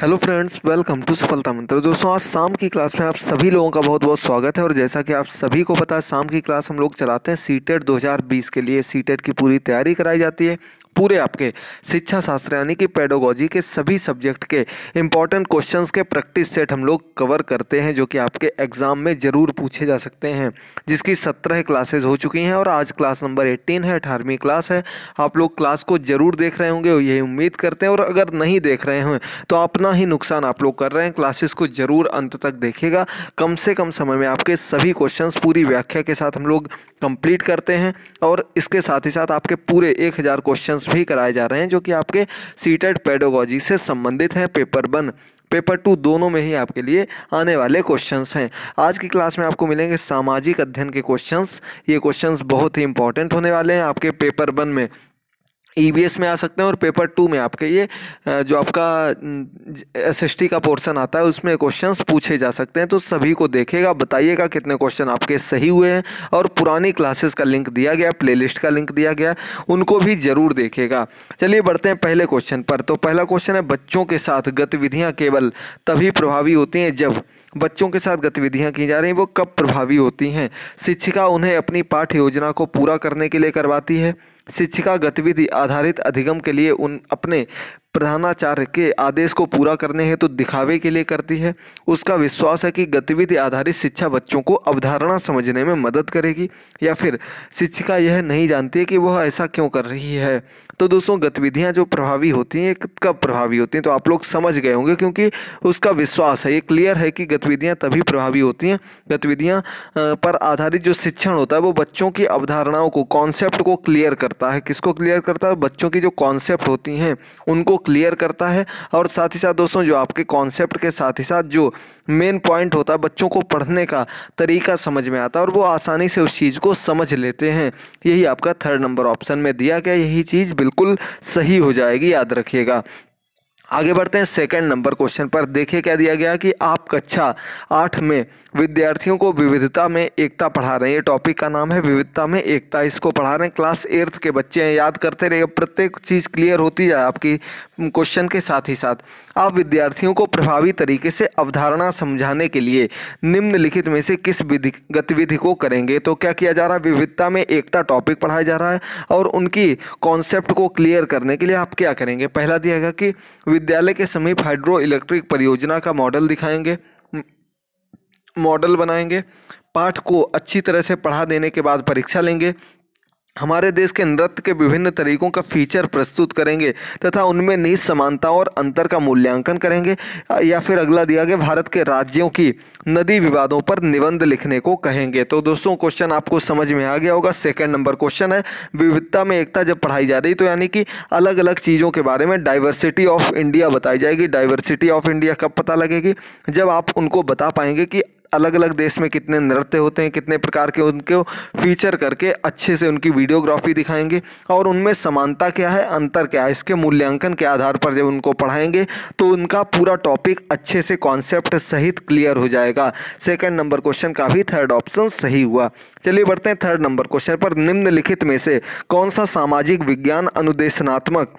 hello friends welcome to सफलता मंत्र तो दोस्तों आज शाम की क्लास में आप सभी लोगों का बहुत बहुत स्वागत है और जैसा कि आप सभी को पता है शाम की क्लास हम लोग चलाते हैं सी टेट 2020 के लिए सी टेट की पूरी तैयारी कराई जाती है पूरे आपके शिक्षा शास्त्र यानी कि पेडोगोजी के सभी सब्जेक्ट के इंपॉर्टेंट क्वेश्चन के प्रैक्टिस सेट हम लोग कवर करते हैं जो कि आपके एग्ज़ाम में ज़रूर पूछे जा सकते हैं जिसकी सत्रह क्लासेज हो चुकी हैं और आज क्लास नंबर एट्टीन है अठारहवीं क्लास है आप लोग क्लास को ज़रूर देख रहे होंगे यही उम्मीद करते हैं और अगर नहीं देख रहे हैं तो अपना ही नुकसान आप लोग कर रहे हैं क्लासेस को ज़रूर अंत तक देखेगा कम से कम समय में आपके सभी क्वेश्चंस पूरी व्याख्या के साथ हम लोग कंप्लीट करते हैं और इसके साथ ही साथ आपके पूरे एक हज़ार क्वेश्चंस भी कराए जा रहे हैं जो कि आपके सीटेड पेडोगोजी से संबंधित हैं पेपर वन पेपर टू दोनों में ही आपके लिए आने वाले क्वेश्चंस हैं आज की क्लास में आपको मिलेंगे सामाजिक अध्ययन के क्वेश्चंस ये क्वेश्चंस बहुत ही इंपॉर्टेंट होने वाले हैं आपके पेपर वन में ई e में आ सकते हैं और पेपर टू में आपके ये जो आपका एस एस टी का पोर्शन आता है उसमें क्वेश्चंस पूछे जा सकते हैं तो सभी को देखेगा बताइएगा कितने क्वेश्चन आपके सही हुए हैं और पुरानी क्लासेस का लिंक दिया गया प्लेलिस्ट का लिंक दिया गया उनको भी ज़रूर देखेगा चलिए बढ़ते हैं पहले क्वेश्चन पर तो पहला क्वेश्चन है बच्चों के साथ गतिविधियाँ केवल तभी प्रभावी होती हैं जब बच्चों के साथ गतिविधियाँ की जा रही हैं वो कब प्रभावी होती हैं शिक्षिका उन्हें अपनी पाठ योजना को पूरा करने के लिए करवाती है शिक्षिका गतिविधि आधारित अधिगम के लिए उन अपने प्रधानाचार्य के आदेश को पूरा करने हेतु तो दिखावे के लिए करती है उसका विश्वास है कि गतिविधि आधारित शिक्षा बच्चों को अवधारणा समझने में मदद करेगी या फिर शिक्षिका यह नहीं जानती है कि वह ऐसा क्यों कर रही है तो दोस्तों गतिविधियाँ जो प्रभावी होती हैं कब प्रभावी होती हैं तो आप लोग समझ गए होंगे क्योंकि उसका विश्वास है ये क्लियर है कि गतिविधियाँ तभी प्रभावी होती हैं गतिविधियाँ पर आधारित जो शिक्षण होता है वो बच्चों की अवधारणाओं को कॉन्सेप्ट को क्लियर करता है किसको क्लियर करता है बच्चों की जो कॉन्सेप्ट होती हैं उनको क्लियर करता है और साथ ही साथ दोस्तों जो आपके कॉन्सेप्ट के साथ ही साथ जो मेन पॉइंट होता है बच्चों को पढ़ने का तरीका समझ में आता है और वो आसानी से उस चीज़ को समझ लेते हैं यही आपका थर्ड नंबर ऑप्शन में दिया गया यही चीज़ बिल्कुल सही हो जाएगी याद रखिएगा आगे बढ़ते हैं सेकंड नंबर क्वेश्चन पर देखिए क्या दिया गया कि आप कक्षा आठ में विद्यार्थियों को विविधता में एकता पढ़ा रहे हैं ये टॉपिक का नाम है विविधता में एकता इसको पढ़ा रहे हैं क्लास एर्थ के बच्चे हैं याद करते रहिए प्रत्येक चीज़ क्लियर होती जाए आपकी क्वेश्चन के साथ ही साथ आप विद्यार्थियों को प्रभावी तरीके से अवधारणा समझाने के लिए निम्नलिखित में से किस विधि गतिविधि को करेंगे तो क्या किया जा रहा है विविधता में एकता टॉपिक पढ़ाया जा रहा है और उनकी कॉन्सेप्ट को क्लियर करने के लिए आप क्या करेंगे पहला दिया गया कि विद्यालय के समीप हाइड्रो इलेक्ट्रिक परियोजना का मॉडल दिखाएंगे मॉडल बनाएंगे पाठ को अच्छी तरह से पढ़ा देने के बाद परीक्षा लेंगे हमारे देश के नृत्य के विभिन्न तरीकों का फीचर प्रस्तुत करेंगे तथा उनमें नीच समानता और अंतर का मूल्यांकन करेंगे या फिर अगला दिया गया भारत के राज्यों की नदी विवादों पर निबंध लिखने को कहेंगे तो दोस्तों क्वेश्चन आपको समझ में आ गया होगा सेकंड नंबर क्वेश्चन है विविधता में एकता जब पढ़ाई जा रही तो यानी कि अलग अलग चीज़ों के बारे में डाइवर्सिटी ऑफ इंडिया बताई जाएगी डाइवर्सिटी ऑफ इंडिया कब पता लगेगी जब आप उनको बता पाएंगे कि अलग अलग देश में कितने नृत्य होते हैं कितने प्रकार के उनको फीचर करके अच्छे से उनकी वीडियोग्राफी दिखाएंगे और उनमें समानता क्या है अंतर क्या है इसके मूल्यांकन के आधार पर जब उनको पढ़ाएंगे तो उनका पूरा टॉपिक अच्छे से कॉन्सेप्ट सहित क्लियर हो जाएगा सेकंड नंबर क्वेश्चन का भी थर्ड ऑप्शन सही हुआ चलिए बढ़ते हैं थर्ड नंबर क्वेश्चन पर निम्नलिखित में से कौन सा सामाजिक विज्ञान अनुदेशनात्मक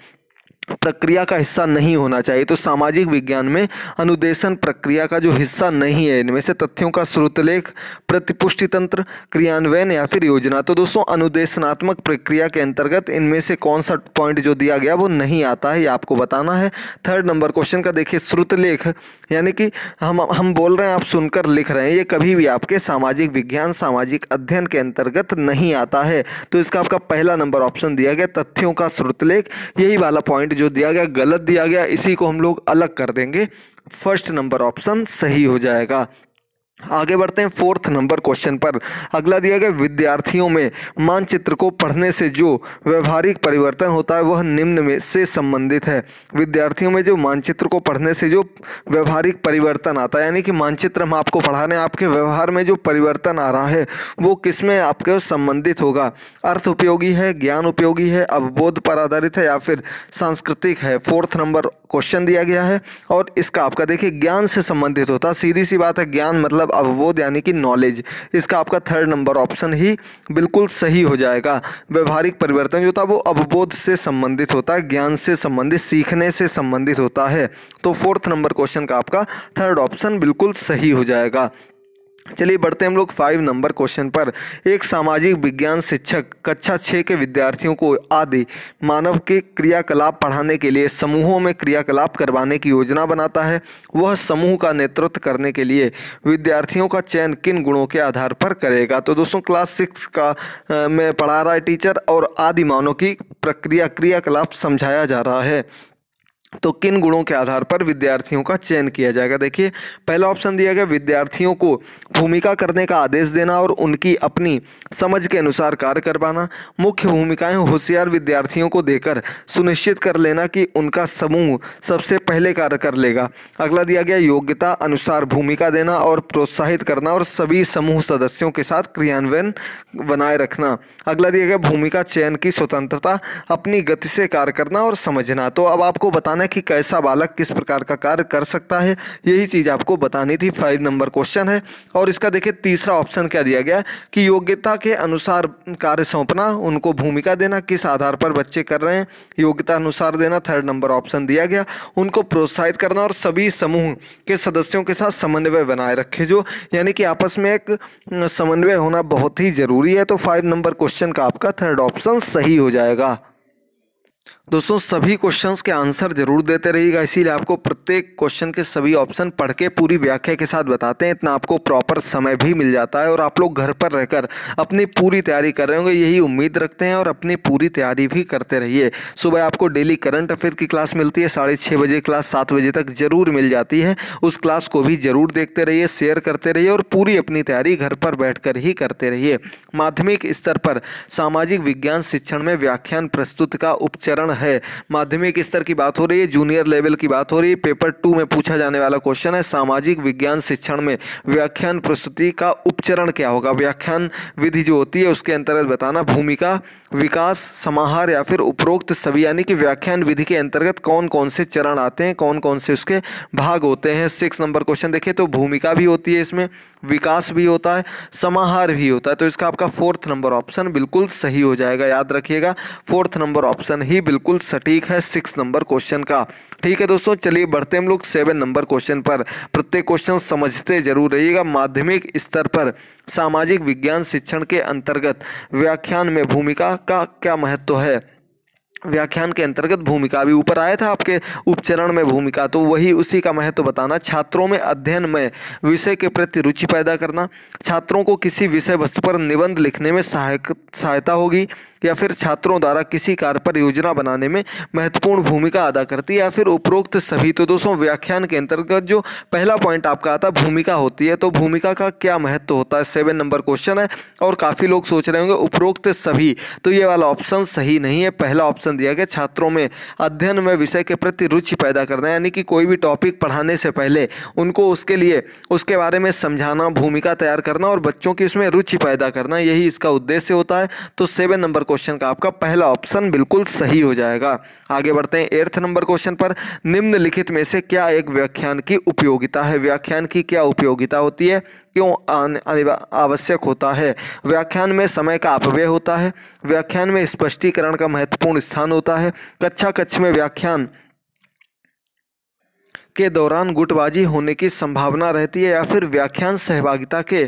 प्रक्रिया का हिस्सा नहीं होना चाहिए तो सामाजिक विज्ञान में अनुदेशन प्रक्रिया का जो हिस्सा नहीं है इनमें से तथ्यों का श्रुतलेख प्रतिपुष्टि तंत्र क्रियान्वयन या फिर योजना तो दोस्तों अनुदेशनात्मक प्रक्रिया के अंतर्गत इनमें से कौन सा पॉइंट जो दिया गया वो नहीं आता है ये आपको बताना है थर्ड नंबर क्वेश्चन का देखिए श्रुतलेख यानी कि हम हम बोल रहे हैं आप सुनकर लिख रहे हैं ये कभी भी आपके सामाजिक विज्ञान सामाजिक अध्ययन के अंतर्गत नहीं आता है तो इसका आपका पहला नंबर ऑप्शन दिया गया तथ्यों का श्रुतलेख यही वाला पॉइंट जो दिया गया गलत दिया गया इसी को हम लोग अलग कर देंगे फर्स्ट नंबर ऑप्शन सही हो जाएगा आगे बढ़ते हैं फोर्थ नंबर क्वेश्चन पर अगला दिया गया विद्यार्थियों में मानचित्र को पढ़ने से जो व्यवहारिक परिवर्तन होता है वह निम्न में से संबंधित है विद्यार्थियों में जो मानचित्र को पढ़ने से जो व्यवहारिक परिवर्तन आता है यानी कि मानचित्र हम आपको पढ़ा रहे हैं आपके व्यवहार में जो परिवर्तन आ रहा है वो किस में आपके संबंधित होगा अर्थ उपयोगी है ज्ञान उपयोगी है अवबोध पर आधारित है या फिर सांस्कृतिक है फोर्थ नंबर क्वेश्चन दिया गया है और इसका आपका देखिए ज्ञान से संबंधित होता सीधी सी बात है ज्ञान मतलब मतलब अवबोध यानी कि नॉलेज इसका आपका थर्ड नंबर ऑप्शन ही बिल्कुल सही हो जाएगा व्यवहारिक परिवर्तन जो था वो अवबोध से संबंधित होता है ज्ञान से संबंधित सीखने से संबंधित होता है तो फोर्थ नंबर क्वेश्चन का आपका थर्ड ऑप्शन बिल्कुल सही हो जाएगा चलिए बढ़ते हम लोग फाइव नंबर क्वेश्चन पर एक सामाजिक विज्ञान शिक्षक कक्षा छः के विद्यार्थियों को आदि मानव के क्रियाकलाप पढ़ाने के लिए समूहों में क्रियाकलाप करवाने की योजना बनाता है वह समूह का नेतृत्व करने के लिए विद्यार्थियों का चयन किन गुणों के आधार पर करेगा तो दोस्तों क्लास सिक्स का मैं में पढ़ा रहा है टीचर और आदि मानव की प्रक्रिया क्रियाकलाप समझाया जा रहा है तो किन गुणों के आधार पर विद्यार्थियों का चयन किया जाएगा देखिए पहला ऑप्शन दिया गया विद्यार्थियों को भूमिका करने का आदेश देना और उनकी अपनी समझ के अनुसार कार्य करवाना मुख्य भूमिकाएं होशियार विद्यार्थियों को देकर सुनिश्चित कर लेना कि उनका समूह सबसे पहले कार्य कर लेगा अगला दिया गया योग्यता अनुसार भूमिका देना और प्रोत्साहित करना और सभी समूह सदस्यों के साथ क्रियान्वयन बनाए रखना अगला दिया गया भूमिका चयन की स्वतंत्रता अपनी गति से कार्य करना और समझना तो अब आपको बताना बताना है कि कैसा बालक किस प्रकार का कार्य कर सकता है यही चीज़ आपको बतानी थी फाइव नंबर क्वेश्चन है और इसका देखिए तीसरा ऑप्शन क्या दिया गया कि योग्यता के अनुसार कार्य सौंपना उनको भूमिका देना किस आधार पर बच्चे कर रहे हैं योग्यता अनुसार देना थर्ड नंबर ऑप्शन दिया गया उनको प्रोत्साहित करना और सभी समूह के सदस्यों के साथ समन्वय बनाए रखे जो यानी कि आपस में एक समन्वय होना बहुत ही ज़रूरी है तो फाइव नंबर क्वेश्चन का आपका थर्ड ऑप्शन सही हो जाएगा दोस्तों सभी क्वेश्चंस के आंसर जरूर देते रहिएगा इसीलिए आपको प्रत्येक क्वेश्चन के सभी ऑप्शन पढ़ के पूरी व्याख्या के साथ बताते हैं इतना आपको प्रॉपर समय भी मिल जाता है और आप लोग घर पर रहकर अपनी पूरी तैयारी कर रहे होंगे यही उम्मीद रखते हैं और अपनी पूरी तैयारी भी करते रहिए सुबह आपको डेली करंट अफेयर की क्लास मिलती है साढ़े छः बजे क्लास सात बजे तक जरूर मिल जाती है उस क्लास को भी जरूर देखते रहिए शेयर करते रहिए और पूरी अपनी तैयारी घर पर बैठ ही करते रहिए माध्यमिक स्तर पर सामाजिक विज्ञान शिक्षण में व्याख्यान प्रस्तुत का उपचरण है माध्यमिक स्तर की बात हो रही है जूनियर लेवल की बात हो रही है पेपर टू में पूछा जाने वाला क्वेश्चन है सामाजिक विज्ञान शिक्षण में व्याख्यान प्रस्तुति का उपचरण क्या होगा व्याख्यान विधि जो होती है उसके अंतर्गत बताना भूमिका विकास समाहार या फिर उपरोक्त सभी यानी कि व्याख्यान विधि के अंतर्गत कौन कौन से चरण आते हैं कौन कौन से उसके भाग होते हैं सिक्स नंबर क्वेश्चन देखिए तो भूमिका भी होती है इसमें विकास भी होता है समाहार भी होता है तो इसका आपका फोर्थ नंबर ऑप्शन बिल्कुल सही हो जाएगा याद रखिएगा फोर्थ नंबर ऑप्शन ही बिल्कुल बिल्कुल सटीक है सिक्स नंबर क्वेश्चन का ठीक है दोस्तों चलिए बढ़ते हम लोग सेवन नंबर क्वेश्चन पर प्रत्येक क्वेश्चन समझते जरूर रहिएगा माध्यमिक स्तर पर सामाजिक विज्ञान शिक्षण के अंतर्गत व्याख्यान में भूमिका का क्या महत्व है व्याख्यान के अंतर्गत भूमिका भी ऊपर आया था आपके उपचरण में भूमिका तो वही उसी का महत्व तो बताना छात्रों में अध्ययन में विषय के प्रति रुचि पैदा करना छात्रों को किसी विषय वस्तु पर निबंध लिखने में सहायक सहायता होगी या फिर छात्रों द्वारा किसी कार्य पर योजना बनाने में महत्वपूर्ण भूमिका अदा करती है या फिर उपरोक्त सभी तो दोस्तों व्याख्यान के अंतर्गत जो पहला पॉइंट आपका आता भूमिका होती है तो भूमिका का क्या महत्व होता है सेवन नंबर क्वेश्चन है और काफ़ी लोग सोच रहे होंगे उपरोक्त सभी तो ये वाला ऑप्शन सही नहीं है पहला ऑप्शन दिया गया छात्रों में अध्ययन में विषय के प्रति रुचि पैदा करना यानी कि कोई भी टॉपिक पढ़ाने से पहले उनको उसके लिए उसके बारे में समझाना भूमिका तैयार करना और बच्चों की उसमें रुचि पैदा करना यही इसका उद्देश्य होता है तो सेवन नंबर क्वेश्चन का आपका पहला ऑप्शन बिल्कुल सही हो जाएगा आगे बढ़ते हैं एर्थ नंबर क्वेश्चन पर निम्नलिखित में से क्या एक व्याख्यान की उपयोगिता है व्याख्यान की क्या उपयोगिता होती है क्यों आवश्यक होता है व्याख्यान में समय का अपव्यय होता है व्याख्यान में स्पष्टीकरण का महत्वपूर्ण स्थान होता है कक्षा कक्ष में व्याख्यान के दौरान गुटबाजी होने की संभावना रहती है या फिर व्याख्यान सहभागिता के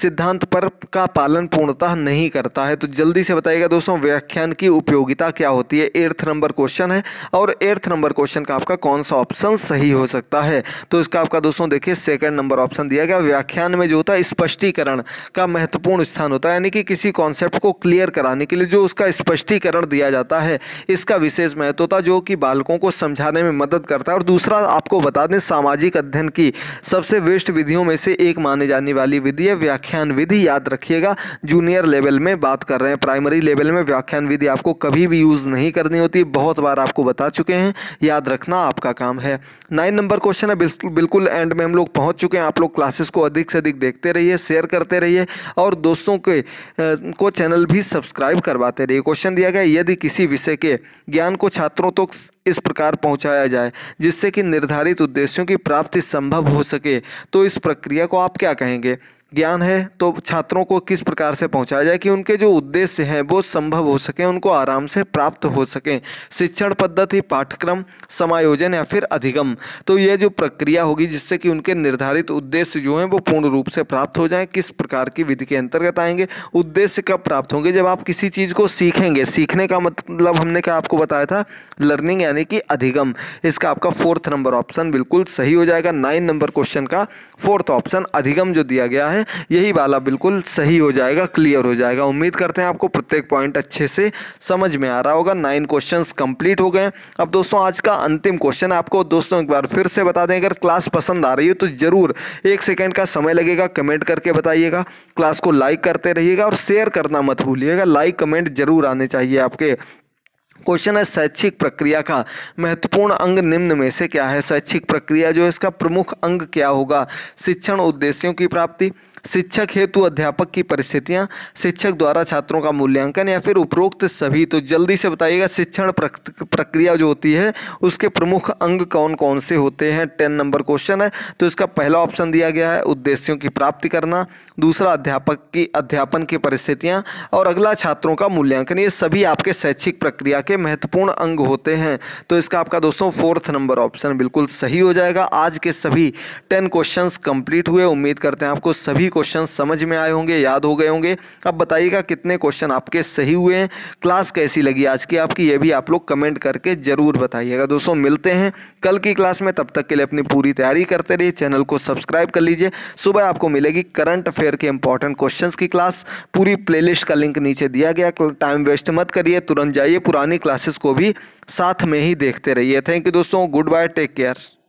सिद्धांत पर का पालन पूर्णतः नहीं करता है तो जल्दी से बताइएगा दोस्तों व्याख्यान की उपयोगिता क्या होती है एर्थ नंबर क्वेश्चन है और एर्थ नंबर क्वेश्चन का आपका कौन सा ऑप्शन सही हो सकता है तो इसका आपका दोस्तों देखिए सेकंड नंबर ऑप्शन दिया गया व्याख्यान में जो होता है स्पष्टीकरण का महत्वपूर्ण स्थान होता है यानी कि किसी कॉन्सेप्ट को क्लियर कराने के लिए जो उसका स्पष्टीकरण दिया जाता है इसका विशेष महत्व होता जो कि बालकों को समझाने में मदद करता है और दूसरा आपको बता भारद्वाज ने सामाजिक अध्ययन की सबसे वेस्ट विधियों में से एक माने जाने वाली विधि है व्याख्यान विधि याद रखिएगा जूनियर लेवल में बात कर रहे हैं प्राइमरी लेवल में व्याख्यान विधि आपको कभी भी यूज़ नहीं करनी होती बहुत बार आपको बता चुके हैं याद रखना आपका काम है नाइन नंबर क्वेश्चन है बिल्कुल एंड में हम लोग पहुंच चुके हैं आप लोग क्लासेस को अधिक से अधिक देखते रहिए शेयर करते रहिए और दोस्तों के को चैनल भी सब्सक्राइब करवाते रहिए क्वेश्चन दिया गया यदि किसी विषय के ज्ञान को छात्रों तक तो इस प्रकार पहुंचाया जाए जिससे कि निर्धारित उद्देश्यों की प्राप्ति संभव हो सके तो इस प्रक्रिया को आप क्या कहेंगे ज्ञान है तो छात्रों को किस प्रकार से पहुंचाया जाए कि उनके जो उद्देश्य हैं वो संभव हो सकें उनको आराम से प्राप्त हो सकें शिक्षण पद्धति पाठ्यक्रम समायोजन या फिर अधिगम तो ये जो प्रक्रिया होगी जिससे कि उनके निर्धारित उद्देश्य जो हैं वो पूर्ण रूप से प्राप्त हो जाएं किस प्रकार की विधि के अंतर्गत आएंगे उद्देश्य कब प्राप्त होंगे जब आप किसी चीज़ को सीखेंगे सीखने का मतलब हमने क्या आपको बताया था लर्निंग यानी कि अधिगम इसका आपका फोर्थ नंबर ऑप्शन बिल्कुल सही हो जाएगा नाइन नंबर क्वेश्चन का फोर्थ ऑप्शन अधिगम जो दिया गया है हैं यही वाला बिल्कुल सही हो जाएगा क्लियर हो जाएगा उम्मीद करते हैं आपको प्रत्येक पॉइंट अच्छे से समझ में आ रहा होगा नाइन क्वेश्चन कंप्लीट हो गए अब दोस्तों आज का अंतिम क्वेश्चन आपको दोस्तों एक बार फिर से बता दें अगर क्लास पसंद आ रही हो तो ज़रूर एक सेकेंड का समय लगेगा कमेंट करके बताइएगा क्लास को लाइक करते रहिएगा और शेयर करना मत भूलिएगा लाइक कमेंट जरूर आने चाहिए आपके क्वेश्चन है शैक्षिक प्रक्रिया का महत्वपूर्ण अंग निम्न में से क्या है शैक्षिक प्रक्रिया जो इसका प्रमुख अंग क्या होगा शिक्षण उद्देश्यों की प्राप्ति शिक्षक हेतु अध्यापक की परिस्थितियाँ शिक्षक द्वारा छात्रों का मूल्यांकन या फिर उपरोक्त सभी तो जल्दी से बताइएगा शिक्षण प्रक्रिया जो होती है उसके प्रमुख अंग कौन कौन से होते हैं टेन नंबर क्वेश्चन है तो इसका पहला ऑप्शन दिया गया है उद्देश्यों की प्राप्ति करना दूसरा अध्यापक की अध्यापन की परिस्थितियाँ और अगला छात्रों का मूल्यांकन ये सभी आपके शैक्षिक प्रक्रिया के महत्वपूर्ण अंग होते हैं तो इसका आपका दोस्तों फोर्थ नंबर ऑप्शन बिल्कुल सही हो जाएगा आज के सभी टेन क्वेश्चन कंप्लीट हुए उम्मीद करते हैं आपको सभी क्वेश्चन समझ में आए होंगे याद हो गए होंगे अब बताइएगा कितने क्वेश्चन आपके सही हुए हैं क्लास कैसी लगी आज की आपकी ये भी आप लोग कमेंट करके ज़रूर बताइएगा दोस्तों मिलते हैं कल की क्लास में तब तक के लिए अपनी पूरी तैयारी करते रहिए चैनल को सब्सक्राइब कर लीजिए सुबह आपको मिलेगी करंट अफेयर के इंपॉर्टेंट क्वेश्चन की क्लास पूरी प्ले का लिंक नीचे दिया गया टाइम वेस्ट मत करिए तुरंत जाइए पुरानी क्लासेस को भी साथ में ही देखते रहिए थैंक यू दोस्तों गुड बाय टेक केयर